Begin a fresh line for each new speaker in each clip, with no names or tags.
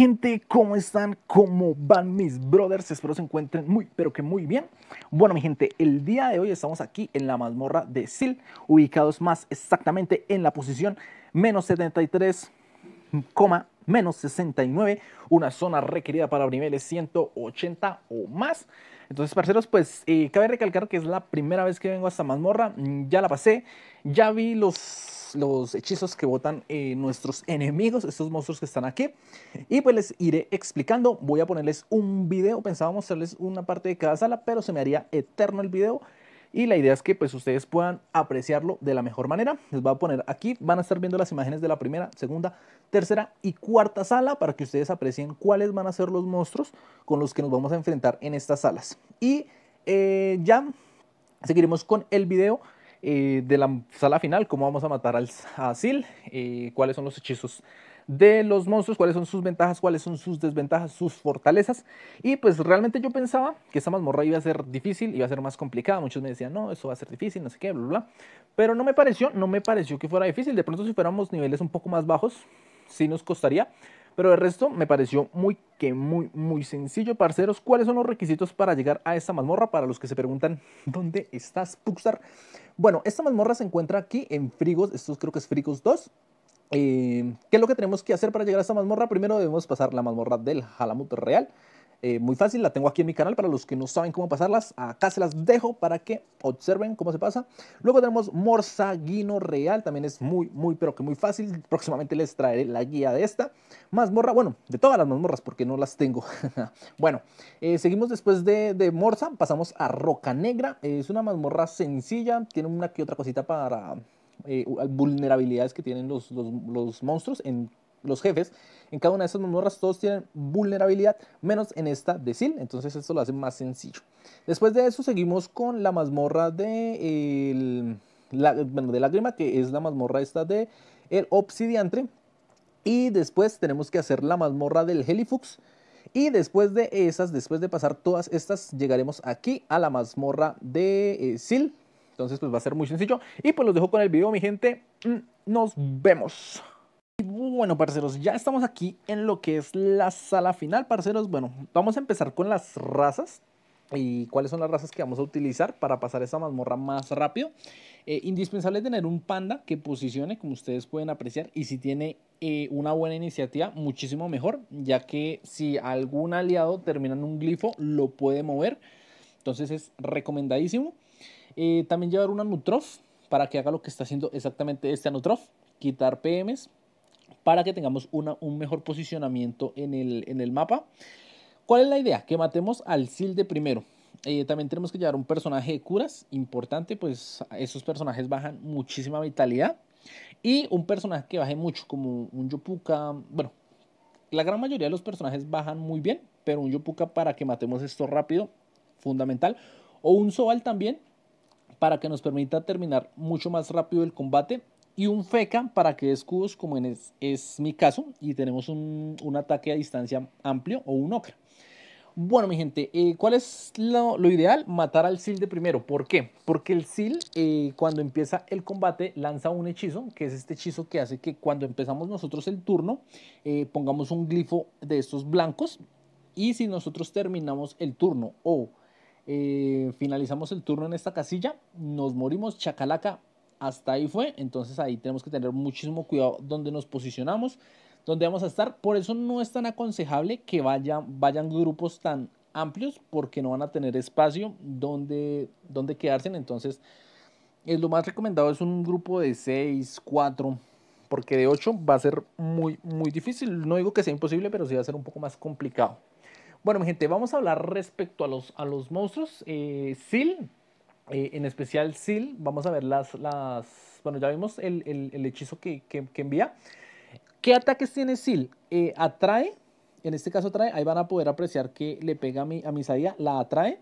gente? ¿Cómo están? ¿Cómo van mis brothers? Espero se encuentren muy, pero que muy bien. Bueno, mi gente, el día de hoy estamos aquí en la mazmorra de Sil, ubicados más exactamente en la posición menos 73, menos 69, una zona requerida para niveles 180 o más. Entonces, parceros, pues eh, cabe recalcar que es la primera vez que vengo a esta mazmorra, mm, ya la pasé, ya vi los los, hechizos que botan eh, nuestros enemigos, estos monstruos que están aquí. Y pues les iré explicando, voy a ponerles un video, pensaba mostrarles una parte de cada sala, pero se me haría eterno el video. Y la idea es que pues ustedes puedan apreciarlo de la mejor manera. Les voy a poner aquí, van a estar viendo las imágenes de la primera, segunda, tercera y cuarta sala para que ustedes aprecien cuáles van a ser los monstruos con los que nos vamos a enfrentar en estas salas. Y eh, ya seguiremos con el video. Eh, de la sala final, cómo vamos a matar al, a Sil, eh, cuáles son los hechizos de los monstruos, cuáles son sus ventajas, cuáles son sus desventajas, sus fortalezas. Y pues realmente yo pensaba que esa mazmorra iba a ser difícil, iba a ser más complicada. Muchos me decían, no, eso va a ser difícil, no sé qué, bla, bla. Pero no me pareció, no me pareció que fuera difícil. De pronto si fuéramos niveles un poco más bajos, sí nos costaría. Pero el resto me pareció muy que muy, muy sencillo, parceros. ¿Cuáles son los requisitos para llegar a esta mazmorra? Para los que se preguntan, ¿dónde estás, Puxar? Bueno, esta mazmorra se encuentra aquí en Frigos, Esto creo que es Frigos 2. Eh, ¿Qué es lo que tenemos que hacer para llegar a esta mazmorra? Primero debemos pasar la mazmorra del Jalamut Real. Eh, muy fácil, la tengo aquí en mi canal para los que no saben cómo pasarlas. Acá se las dejo para que observen cómo se pasa. Luego tenemos Guino, Real, también es muy, muy, pero que muy fácil. Próximamente les traeré la guía de esta. Mazmorra, bueno, de todas las mazmorras porque no las tengo. bueno, eh, seguimos después de, de, Morsa, pasamos a Roca Negra. es una mazmorra sencilla, tiene una que otra cosita para... Eh, vulnerabilidades que tienen los, los, los monstruos en los jefes. En cada una de esas mazmorras todos tienen vulnerabilidad, menos en esta de Sil, entonces esto lo hace más sencillo. Después de eso seguimos con la mazmorra de, la, de Lágrima, que es la mazmorra esta de el Obsidiantre. Y después tenemos que hacer la mazmorra del Helifux. Y después de esas, después de pasar todas estas, llegaremos aquí a la mazmorra de eh, Sil. Entonces pues va a ser muy sencillo. Y pues los dejo con el video mi gente. Mm, nos vemos bueno, parceros, ya estamos aquí en lo que es la sala final, parceros. Bueno, vamos a empezar con las razas y cuáles son las razas que vamos a utilizar para pasar esa mazmorra más rápido. Eh, indispensable tener un panda que posicione, como ustedes pueden apreciar, y si tiene eh, una buena iniciativa, muchísimo mejor, ya que si algún aliado termina en un glifo, lo puede mover. Entonces es recomendadísimo. Eh, también llevar un Anutrof para que haga lo que está haciendo exactamente este Anutrof. Quitar PMs, para que tengamos una, un mejor posicionamiento en el, en el mapa. ¿Cuál es la idea? Que matemos al Silde primero. Eh, también tenemos que llevar un personaje de curas, importante, pues esos personajes bajan muchísima vitalidad. Y un personaje que baje mucho, como un Yopuka. Bueno, la gran mayoría de los personajes bajan muy bien, pero un Yopuka para que matemos esto rápido, fundamental. O un Sobal también, para que nos permita terminar mucho más rápido el combate y un FECA para que escudos, como es, mi caso, y tenemos un, ataque a distancia amplio o un OCRA. Bueno, mi gente, eh, ¿cuál es lo, ideal? Matar al SIL de primero. ¿Por qué? Porque el SIL, eh, cuando empieza el combate, lanza un hechizo, que es este hechizo que hace que cuando empezamos nosotros el turno, eh, pongamos un glifo de estos blancos. Y si nosotros terminamos el turno o finalizamos el turno en esta casilla, nos morimos chacalaca hasta ahí fue. Entonces ahí tenemos que tener muchísimo cuidado donde nos posicionamos, donde vamos a estar. Por eso no es tan aconsejable que vayan, vayan grupos tan amplios porque no van a tener espacio donde, donde quedarse. Entonces lo más recomendado es un grupo de 6, 4, porque de 8 va a ser muy, muy difícil. No digo que sea imposible, pero sí va a ser un poco más complicado. Bueno, mi gente, vamos a hablar respecto a los, a los monstruos. Eh, Sil eh, en especial Sil vamos a ver las, las bueno, ya vimos el, el, el hechizo que, que, envía. ¿Qué ataques tiene Sil eh, atrae, en este caso atrae, ahí van a poder apreciar que le pega a mi, a la atrae.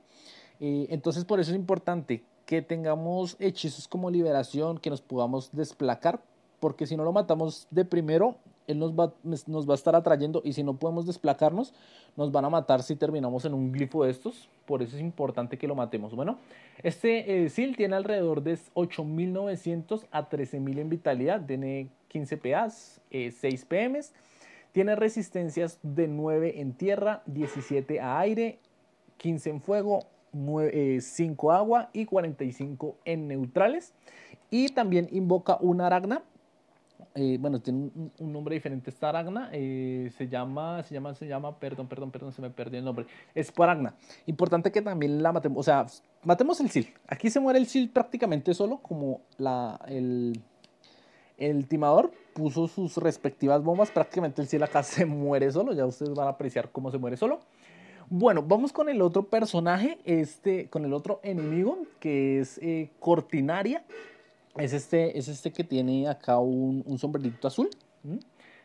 Eh, entonces por eso es importante que tengamos hechizos como liberación, que nos podamos desplacar, porque si no lo matamos de primero, él nos va, nos va a estar atrayendo y si no podemos desplacarnos, nos van a matar si terminamos en un glifo de estos. Por eso es importante que lo matemos. Bueno, este eh, SIL tiene alrededor de 8.900 a 13.000 en vitalidad. Tiene 15 PAs, 6 PMs. Tiene resistencias de 9 en tierra, 17 a aire, 15 en fuego, 5 eh, agua y 45 en neutrales. Y también invoca una aragna eh, bueno, tiene un, nombre diferente esta aragna, eh, se llama, se llama, se llama, perdón, perdón, perdón, se me perdió el nombre, es Importante que también la matemos, o sea, matemos el sil. Aquí se muere el sil prácticamente solo, como el, timador puso sus respectivas bombas, prácticamente el sil acá se muere solo, ya ustedes van a apreciar cómo se muere solo. Bueno, vamos con el otro personaje, este, con el otro enemigo, que es eh, Cortinaria. Es este, es este que tiene acá un, sombrerito azul. ese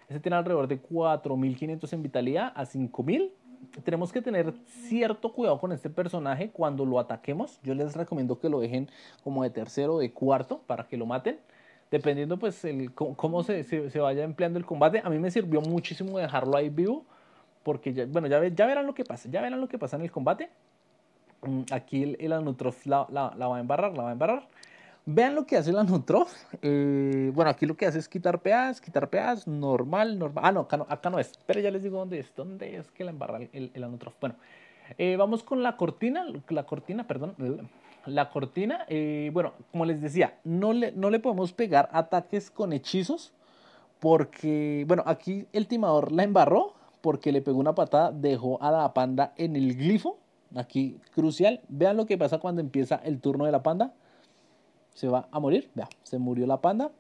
Este tiene alrededor de 4.500 en vitalidad a 5.000. Tenemos que tener cierto cuidado con este personaje cuando lo ataquemos. Yo les recomiendo que lo dejen como de tercero o de cuarto para que lo maten. Dependiendo pues el, cómo se, se, vaya empleando el combate. A mí me sirvió muchísimo dejarlo ahí vivo. Porque ya, bueno, ya, ya verán lo que pasa. Ya verán lo que pasa en el combate. Mm, aquí el, el la, la va a embarrar, la va a embarrar. Vean lo que hace el Nutrof. Eh, bueno, aquí lo que hace es quitar peas, quitar peas, normal, normal. Ah, no, acá no, es. Pero ya les digo dónde es. ¿Dónde es que la embarra el, el Anutrof? Bueno, eh, vamos con la cortina. La cortina, perdón. La cortina. Eh, bueno, como les decía, no le, no le podemos pegar ataques con hechizos. Porque, bueno, aquí el timador la embarró. Porque le pegó una patada, dejó a la panda en el glifo. Aquí, crucial. Vean lo que pasa cuando empieza el turno de la panda se va a morir. Vea, se murió la panda.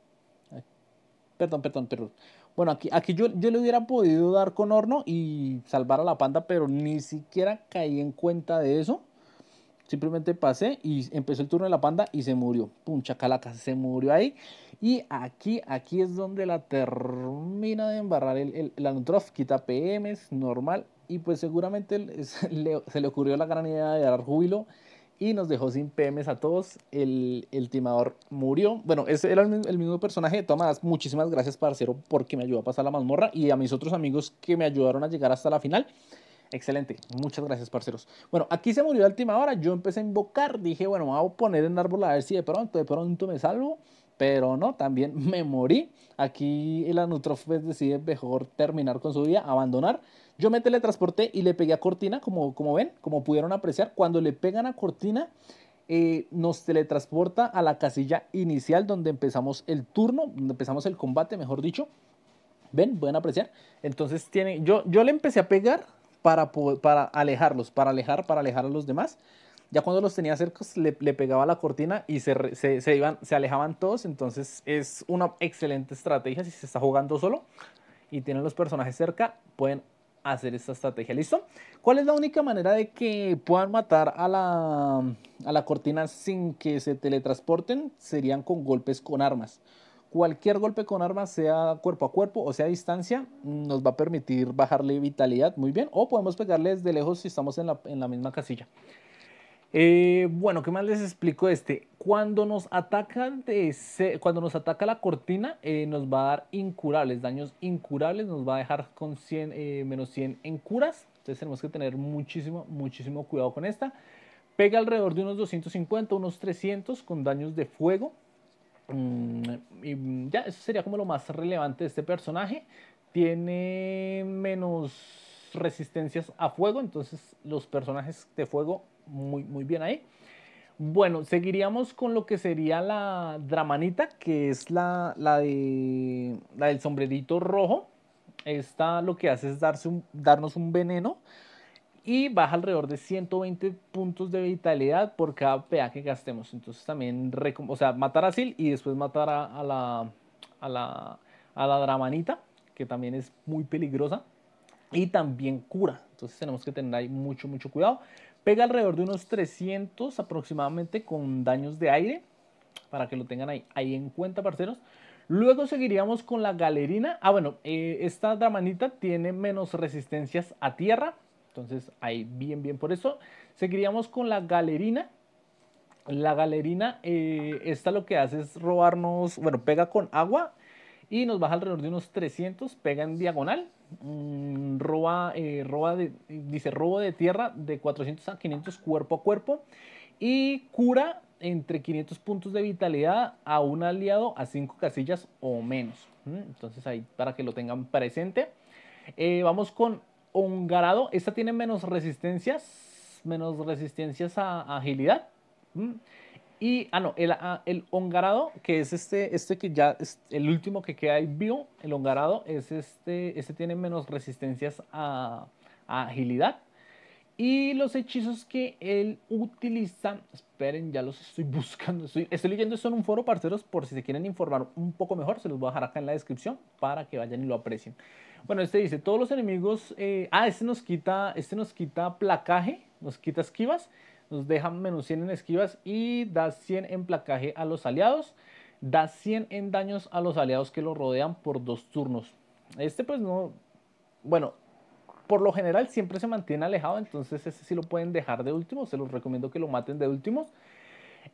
perdón, perdón, perdón. Bueno, aquí, aquí yo, yo, le hubiera podido dar con horno y salvar a la panda, pero ni siquiera caí en cuenta de eso. Simplemente pasé y empezó el turno de la panda y se murió. Puncha calaca, se murió ahí. Y aquí, aquí es donde la termina de embarrar el, el, Quita PMs, normal. Y pues seguramente le, se le ocurrió la gran idea de dar júbilo y nos dejó sin PMs a todos. El, el timador murió. Bueno, ese era el, mismo personaje. De muchísimas gracias, parcero, porque me ayudó a pasar la mazmorra y a mis otros amigos que me ayudaron a llegar hasta la final. Excelente, muchas gracias, parceros. Bueno, aquí se murió el timador. Yo empecé a invocar, dije, bueno, me voy a poner en árbol a ver si de pronto, de pronto me salvo. Pero no, también me morí. Aquí el Anutrofes pues, decide mejor terminar con su vida, abandonar. Yo me teletransporté y le pegué a Cortina, como, como ven, como pudieron apreciar. Cuando le pegan a Cortina, eh, nos teletransporta a la casilla inicial donde empezamos el turno, donde empezamos el combate, mejor dicho. ¿Ven? Pueden apreciar. Entonces tiene, yo, yo le empecé a pegar para, para alejarlos, para alejar, para alejar a los demás. Ya cuando los tenía cerca, le, pegaba pegaba la cortina y se, iban, se alejaban todos. Entonces es una excelente estrategia si se está jugando solo y tienen los personajes cerca, pueden hacer esta estrategia. ¿Listo? ¿Cuál es la única manera de que puedan matar a la, cortina sin que se teletransporten? Serían con golpes con armas. Cualquier golpe con armas, sea cuerpo a cuerpo o sea a distancia, nos va a permitir bajarle vitalidad. Muy bien. O podemos pegarles de lejos si estamos en la, en la misma casilla. Eh, bueno, ¿qué más les explico este? Cuando nos ataca, cuando nos ataca la cortina, eh, nos va a dar incurables, daños incurables, nos va a dejar con eh, menos 100 en curas. Entonces tenemos que tener muchísimo, muchísimo cuidado con esta. Pega alrededor de unos 250, unos 300 con daños de fuego. Mm, y ya, eso sería como lo más relevante de este personaje. Tiene menos resistencias a fuego, entonces los personajes de fuego muy, bien ahí. Bueno, seguiríamos con lo que sería la dramanita, que es la, la, del sombrerito rojo. Esta lo que hace es darse darnos un veneno y baja alrededor de 120 puntos de vitalidad por cada peaje que gastemos. Entonces también, o sea, matar a Sil y después matar a, a, la, a la dramanita, que también es muy peligrosa. Y también cura. Entonces tenemos que tener ahí mucho, mucho cuidado. Pega alrededor de unos 300 aproximadamente con daños de aire. Para que lo tengan ahí, ahí en cuenta, parceros. Luego seguiríamos con la galerina. Ah, bueno, eh, esta dramanita tiene menos resistencias a tierra. Entonces, ahí bien, bien por eso. Seguiríamos con la galerina. La galerina, eh, esta lo que hace es robarnos, bueno, pega con agua y nos baja alrededor de unos 300, pega en diagonal. Mm, roba, eh, roba dice robo de tierra de 400 a 500 cuerpo a cuerpo y cura entre 500 puntos de vitalidad a un aliado a 5 casillas o menos. Mm, entonces ahí para que lo tengan presente. Eh, vamos con un garado Esta tiene menos resistencias, menos resistencias a, a agilidad. Mm. Y, ah, no, el, ah, el, hongarado, que es este, este que ya es el último que queda ahí vivo, el hongarado, es este, este tiene menos resistencias a, agilidad. Y los hechizos que él utiliza, esperen, ya los estoy buscando. Estoy, leyendo esto en un foro, parceros, por si se quieren informar un poco mejor, se los voy a dejar acá en la descripción para que vayan y lo aprecien. Bueno, este dice, todos los enemigos... Eh, ah, este nos quita, este nos quita placaje, nos quita esquivas nos deja menos 100 en esquivas y da 100 en placaje a los aliados. Da 100 en daños a los aliados que lo rodean por dos turnos. Este pues no... Bueno, por lo general siempre se mantiene alejado, entonces ese sí lo pueden dejar de último, se los recomiendo que lo maten de último.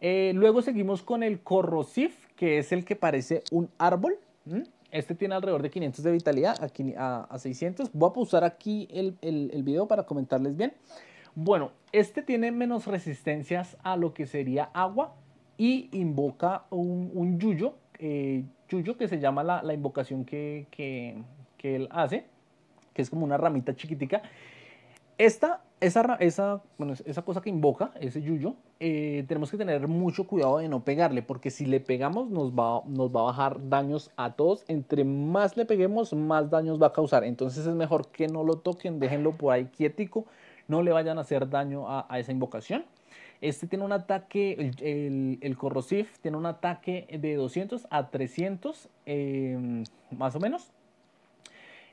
Eh, luego seguimos con el Corrosif, que es el que parece un árbol. Este tiene alrededor de 500 de vitalidad a, a, 600. Voy a pausar aquí el video para comentarles bien. Bueno, este tiene menos resistencias a lo que sería agua y invoca un, yuyo, eh, yuyo que se llama la, invocación que, él hace, que es como una ramita chiquitica. Esta, esa, esa, cosa que invoca, ese yuyo, eh, tenemos que tener mucho cuidado de no pegarle, porque si le pegamos nos nos va a bajar daños a todos. Entre más le peguemos, más daños va a causar. Entonces es mejor que no lo toquen, déjenlo por ahí quietico no le vayan a hacer daño a, esa invocación. Este tiene un ataque, el, el, corrosive tiene un ataque de 200 a 300, em, más o menos.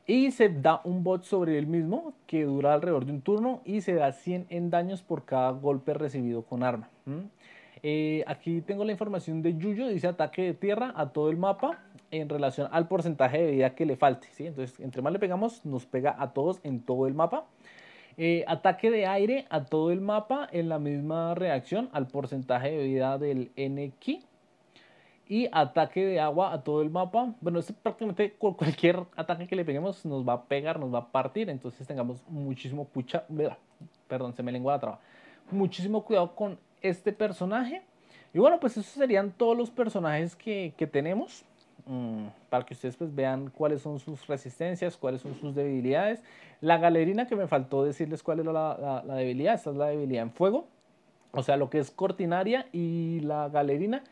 Y se da un bot sobre él mismo que dura alrededor de un turno y se da 100 en daños por cada golpe recibido con arma. Eh, aquí tengo la información de Yuyo, dice ataque de tierra a todo el mapa en relación al porcentaje de vida que le falte. ¿sí? Entonces, entre más le pegamos, nos pega a todos en todo el mapa. Eh, ataque de aire a todo el mapa en la misma reacción al porcentaje de vida del NQ Y ataque de agua a todo el mapa. Bueno, es este prácticamente cualquier ataque que le peguemos nos va a pegar, nos va a partir. Entonces tengamos muchísimo pucha. Perdón, se me lengua Muchísimo cuidado con este personaje. Y bueno, pues esos serían todos los personajes que, que tenemos. Mm, para que ustedes pues vean cuáles son sus resistencias, cuáles son sus debilidades. La galerina que me faltó decirles cuál era la, debilidad, esta es la debilidad en fuego, o sea, lo que es cortinaria y la galerina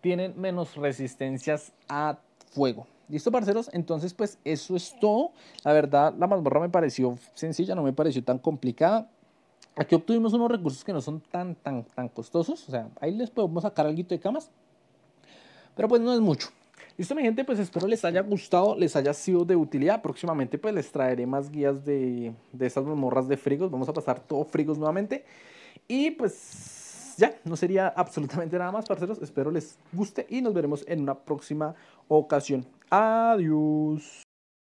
tienen menos resistencias a fuego. ¿Listo, parceros? Entonces, pues eso es todo. La verdad, la mazmorra me pareció sencilla, no me pareció tan complicada. Aquí obtuvimos unos recursos que no son tan, tan, tan costosos. O sea, ahí les podemos sacar algo de camas. Pero pues no es mucho. Listo, mi gente, pues espero les haya gustado, les haya sido de utilidad. Próximamente pues les traeré más guías de, de estas morras de frigos. Vamos a pasar todo frigos nuevamente. Y pues ya, no sería absolutamente nada más, parceros. Espero les guste y nos veremos en una próxima ocasión. Adiós.